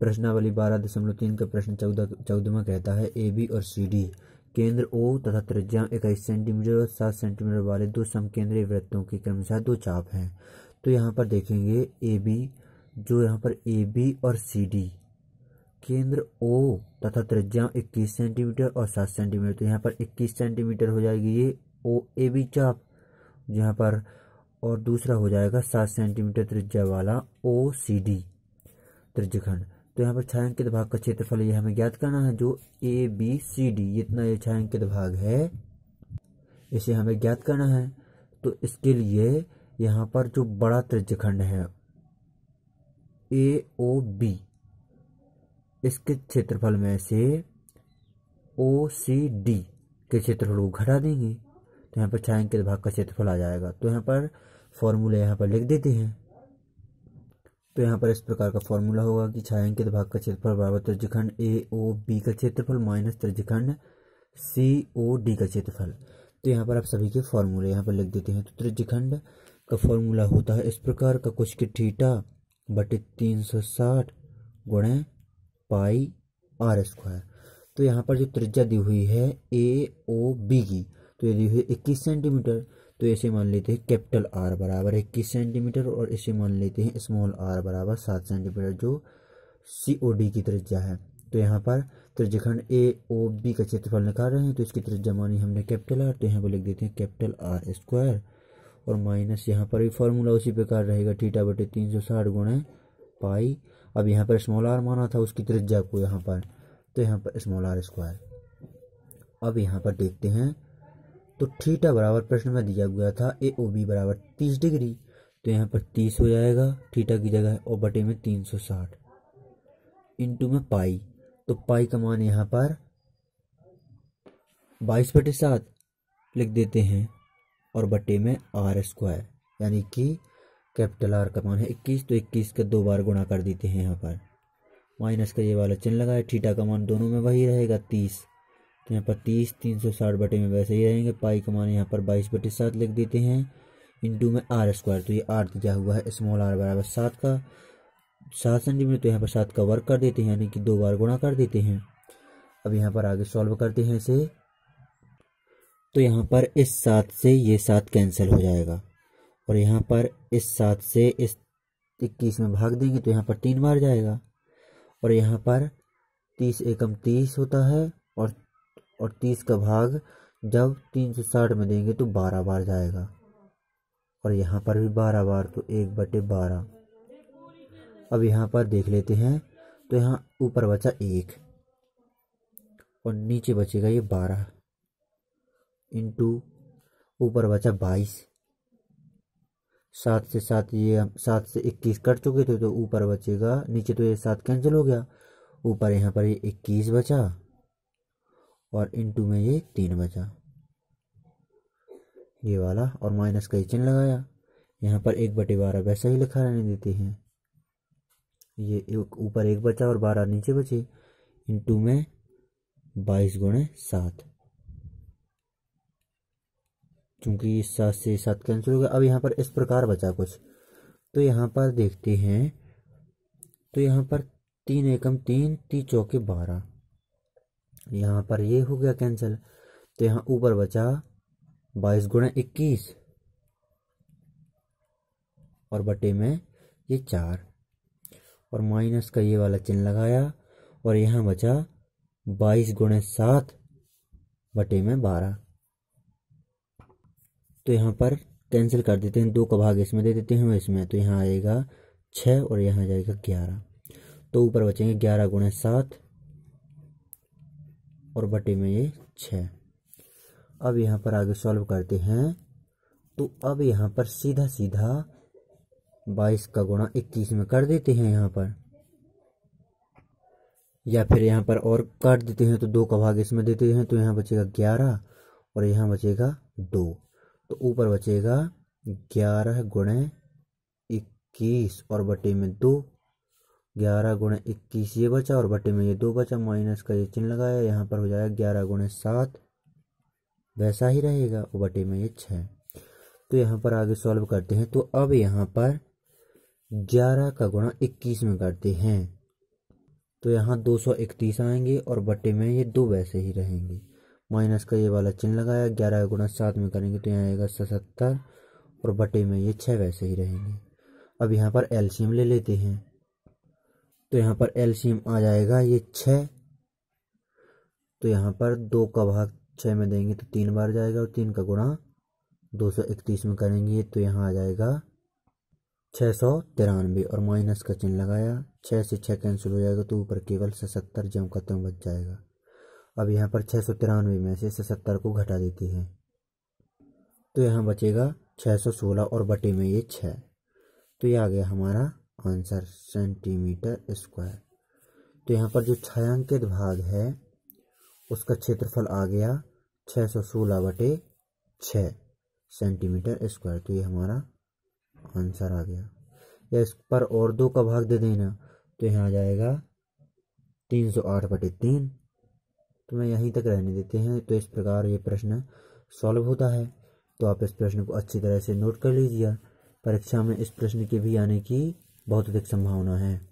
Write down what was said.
प्रश्नावली बारह दशमलव तीन का प्रश्न चौदह चौदहवा कहता है ए बी और सी डी केंद्र ओ तथा त्रिज्या इक्कीस सेंटीमीटर और सात सेंटीमीटर वाले दो समकेंद्रीय वृत्तों के क्रमशः दो चाप हैं तो यहाँ पर देखेंगे ए बी जो यहाँ पर ए बी और सी डी केंद्र ओ तथा त्रिज्या इक्कीस सेंटीमीटर और सात सेंटीमीटर तो यहाँ पर इक्कीस सेंटीमीटर हो जाएगी ये ओ ए बी चाप यहाँ पर और दूसरा हो जाएगा सात सेंटीमीटर त्रिज्या वाला ओ सी डी त्रिज्यखंड तो यहाँ पर छायांकित भाग का क्षेत्रफल ये हमें ज्ञात करना है जो ए बी सी डी इतना ये छायांकित भाग है इसे हमें ज्ञात करना है तो इसके लिए यहाँ पर जो बड़ा त्रिज्यखंड है ए ओ बी इसके क्षेत्रफल में से ओ सी डी के क्षेत्रफल को घटा देंगे तो यहाँ पर छायांकित भाग का क्षेत्रफल आ जाएगा तो यहाँ पर फॉर्मूला यहाँ पर लिख देते हैं तो यहाँ पर इस प्रकार का फॉर्मूला होगा कि छायांकित भाग का क्षेत्रफल बराबर त्रिज्यखंड ए ओ बी का क्षेत्रफल माइनस त्रिज्यखंड सी ओ डी का क्षेत्रफल तो यहाँ पर आप सभी के फॉर्मूले यहाँ पर लिख देते हैं तो त्रिज्यखंड का फॉर्मूला होता है इस प्रकार का कुछ के ठीटा बटे तीन सौ साठ गुणे पाई आर स्क्वायर तो यहाँ पर जो त्रिज्या दी हुई है ए ओ बी की तो ये दी हुई इक्कीस सेंटीमीटर तो इसे मान लेते हैं कैपिटल आर बराबर इक्कीस सेंटीमीटर और इसे मान लेते हैं स्मॉल आर बराबर सात सेंटीमीटर जो सी ओ डी की त्रिज्या है तो यहाँ पर त्रिज्यखंड ए ओ बी का क्षेत्रफल निकाल रहे हैं तो इसकी त्रिज्या मानी हमने कैपिटल आर तो यहाँ पर लिख देते हैं कैपिटल आर स्क्वायर और माइनस यहाँ पर भी फॉर्मूला उसी प्रकार रहेगा ठीटा बटे तीन सौ साठ गुणे पाई अब यहाँ पर स्मॉल आर माना था उसकी त्रिज्या को यहाँ पर तो यहाँ पर स्मॉल आर स्क्वायर अब यहाँ पर देखते हैं तो थीटा बराबर प्रश्न में दिया गया था ए ओ बी बराबर तीस डिग्री तो यहाँ पर तीस हो जाएगा थीटा की जगह ओ बटे में तीन सौ साठ इंटू में पाई तो पाई का मान यहाँ पर बाईस बटे सात लिख देते हैं और बटे में आर स्क्वायर यानी कि कैपिटल आर का मान है इक्कीस तो इक्कीस का दो बार गुणा कर देते हैं यहाँ पर माइनस का ये वाला चिन्ह लगाए थीटा का मान दोनों में वही रहेगा तीस तो यहाँ पर तीस तीन सौ साठ बटे में वैसे ही रहेंगे पाई का मान यहाँ पर बाईस बटे सात लिख देते हैं टू में आर स्क्वायर तो ये आर दिया हुआ है स्मॉल आर बराबर सात का सात सेंटीमीटर तो यहाँ पर सात का वर्क कर देते हैं यानी कि दो बार गुणा कर देते हैं अब यहाँ पर आगे सॉल्व करते हैं इसे तो यहाँ पर इस सात से ये सात कैंसिल हो जाएगा और यहाँ पर इस सात से इस इक्कीस में भाग देंगे तो यहाँ पर तीन बार जाएगा और यहाँ पर तीस एकम तीस होता है और और तीस का भाग जब तीन सौ साठ में देंगे तो बारह बार जाएगा और यहाँ पर भी बारह बार तो एक बटे बारह अब यहाँ पर देख लेते हैं तो यहाँ ऊपर बचा एक और नीचे बचेगा ये बारह इंटू ऊपर बचा बाईस सात से सात ये सात से इक्कीस कट चुके थे तो ऊपर बचेगा नीचे तो ये सात कैंसिल हो गया ऊपर यहाँ पर ये इक्कीस बचा और इनटू में ये तीन बचा ये वाला और माइनस का चिन्ह लगाया यहाँ पर एक बटे बारह वैसा ही लिखा रहने देते हैं ये एक ऊपर एक बचा और बारह नीचे बचे इनटू में बाईस गुणे सात चूंकि सात से सात कैंसिल हो गया अब यहाँ पर इस प्रकार बचा कुछ तो यहाँ पर देखते हैं तो यहाँ पर तीन एकम तीन ती चौके बारह यहाँ पर ये हो गया कैंसिल तो यहाँ ऊपर बचा बाईस गुणा इक्कीस और बटे में ये चार और माइनस का ये वाला चिन्ह लगाया और यहाँ बचा बाईस गुणे सात बटे में बारह तो यहाँ पर कैंसिल कर देते हैं दो का भाग इसमें दे देते हैं इसमें तो यहाँ आएगा छः और यहाँ जाएगा ग्यारह तो ऊपर बचेंगे ग्यारह गुणे सात और बटे में ये छ अब यहाँ पर आगे सॉल्व करते हैं तो अब यहाँ पर सीधा सीधा बाईस का गुणा इक्कीस में कर देते हैं यहाँ पर या फिर यहाँ पर और काट देते हैं तो दो का भाग इसमें देते हैं तो यहाँ बचेगा ग्यारह और यहाँ बचेगा दो तो ऊपर बचेगा ग्यारह गुणे इक्कीस और बटे में दो ग्यारह गुणे इक्कीस ये बचा और बटे में ये दो बचा माइनस का ये चिन्ह लगाया यहाँ पर हो जाएगा ग्यारह गुणे सात वैसा ही रहेगा और बटे में ये छः तो यहाँ पर आगे सॉल्व करते हैं तो अब यहाँ पर ग्यारह का गुणा इक्कीस में करते हैं तो यहाँ दो सौ इकतीस आएंगे और बटे में ये दो वैसे ही रहेंगे माइनस का ये वाला चिन्ह लगाया ग्यारह गुणा सात में करेंगे तो यहाँ आएगा सतहत्तर और बटे में ये छः वैसे ही रहेंगे अब यहाँ पर एलसीएम ले लेते हैं तो यहाँ पर एलसीएम आ जाएगा ये छः तो यहाँ पर दो का भाग छः में देंगे तो तीन बार जाएगा और तीन का गुणा दो सौ इकतीस में करेंगे तो यहाँ आ जाएगा छः सौ तिरानवे और माइनस का चिन्ह लगाया छः से छः कैंसिल हो जाएगा तो ऊपर केवल सत्तर जम का तो बच जाएगा अब यहाँ पर छः सौ तिरानवे में से सतर को घटा देती है तो यहाँ बचेगा छः सौ सोलह और बटे में ये छः तो ये आ गया हमारा आंसर सेंटीमीटर स्क्वायर तो यहाँ पर जो छायांकित भाग है उसका क्षेत्रफल आ गया छः सौ सोलह बटे छः सेंटीमीटर स्क्वायर तो ये हमारा आंसर आ गया या इस पर और दो का भाग दे देना तो यहाँ आ जाएगा तीन सौ आठ बटे तीन तो मैं यहीं तक रहने देते हैं तो इस प्रकार ये प्रश्न सॉल्व होता है तो आप इस प्रश्न को अच्छी तरह से नोट कर लीजिए परीक्षा में इस प्रश्न के भी आने की बहुत अधिक संभावना है